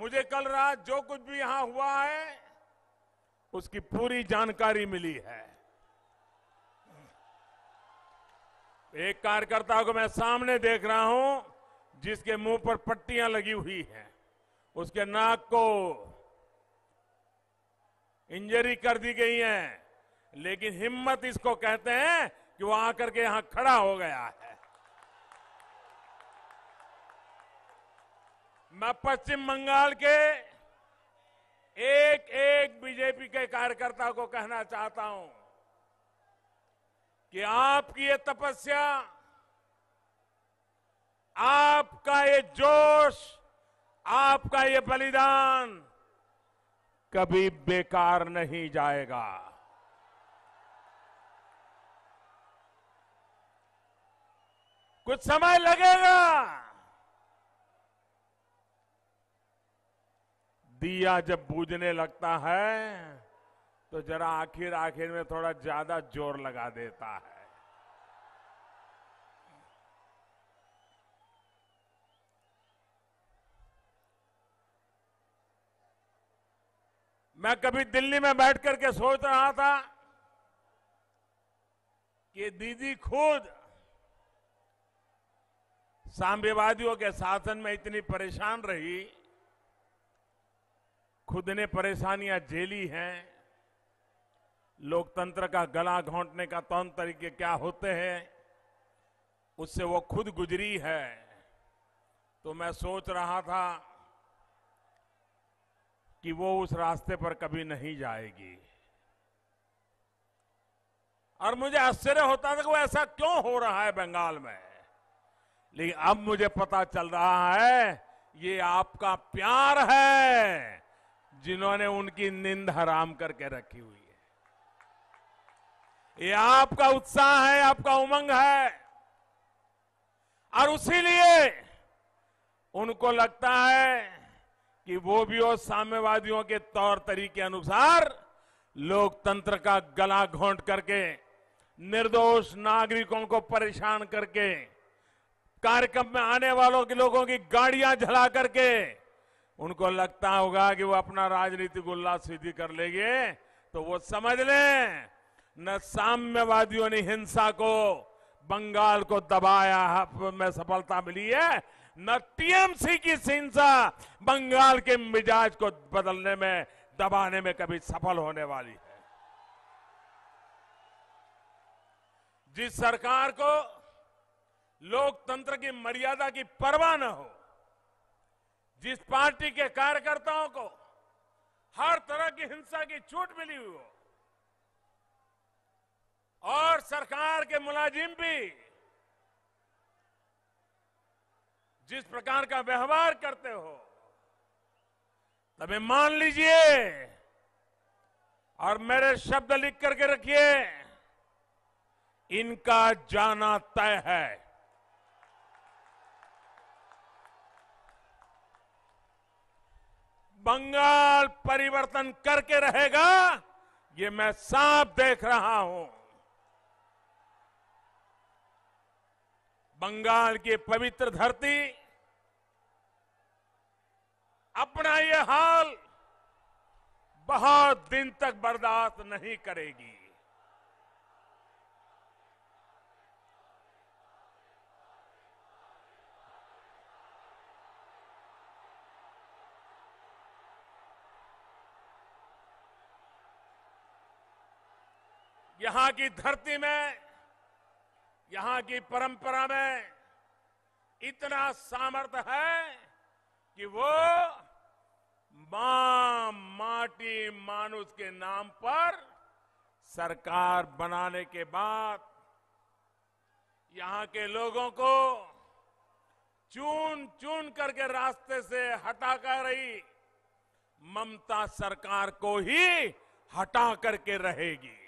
मुझे कल रात जो कुछ भी यहां हुआ है उसकी पूरी जानकारी मिली है एक कार्यकर्ता को मैं सामने देख रहा हूं जिसके मुंह पर पट्टियां लगी हुई हैं उसके नाक को इंजरी कर दी गई है लेकिन हिम्मत इसको कहते हैं कि वो आकर के यहां खड़ा हो गया है मैं पश्चिम बंगाल के एक एक बीजेपी के कार्यकर्ता को कहना चाहता हूं कि आपकी ये तपस्या आपका ये जोश आपका ये बलिदान कभी बेकार नहीं जाएगा कुछ समय लगेगा दिया जब बूझने लगता है तो जरा आखिर आखिर में थोड़ा ज्यादा जोर लगा देता है मैं कभी दिल्ली में बैठ करके सोच रहा था कि दीदी खुद साम्यवादियों के शासन में इतनी परेशान रही खुद ने परेशानियां झेली हैं लोकतंत्र का गला घोंटने का तौन तरीके क्या होते हैं उससे वो खुद गुजरी है तो मैं सोच रहा था कि वो उस रास्ते पर कभी नहीं जाएगी और मुझे आश्चर्य होता था कि वो ऐसा क्यों हो रहा है बंगाल में लेकिन अब मुझे पता चल रहा है ये आपका प्यार है जिन्होंने उनकी नींद हराम करके रखी हुई है ये आपका उत्साह है आपका उमंग है और उसी लिए उनको लगता है कि वो भी और साम्यवादियों के तौर तरीके अनुसार लोकतंत्र का गला घोंट करके निर्दोष नागरिकों को परेशान करके कार्यक्रम में आने वालों के लोगों की गाड़ियां जला करके उनको लगता होगा कि वो अपना राजनीतिक उल्लास सीधी कर लेंगे तो वो समझ लें न साम्यवादियों ने हिंसा को बंगाल को दबाया में सफलता मिली है न टीएमसी की हिंसा बंगाल के मिजाज को बदलने में दबाने में कभी सफल होने वाली है जिस सरकार को लोकतंत्र की मर्यादा की परवाह न हो जिस पार्टी के कार्यकर्ताओं को हर तरह की हिंसा की छूट मिली हुई हो और सरकार के मुलाजिम भी जिस प्रकार का व्यवहार करते हो तभी मान लीजिए और मेरे शब्द लिख करके रखिए इनका जाना तय है बंगाल परिवर्तन करके रहेगा ये मैं साफ देख रहा हूं बंगाल की पवित्र धरती अपना ये हाल बहुत दिन तक बर्दाश्त नहीं करेगी यहां की धरती में यहां की परंपरा में इतना सामर्थ्य है कि वो मां माटी मानुष के नाम पर सरकार बनाने के बाद यहां के लोगों को चुन चुन करके रास्ते से हटा कर रही ममता सरकार को ही हटा करके रहेगी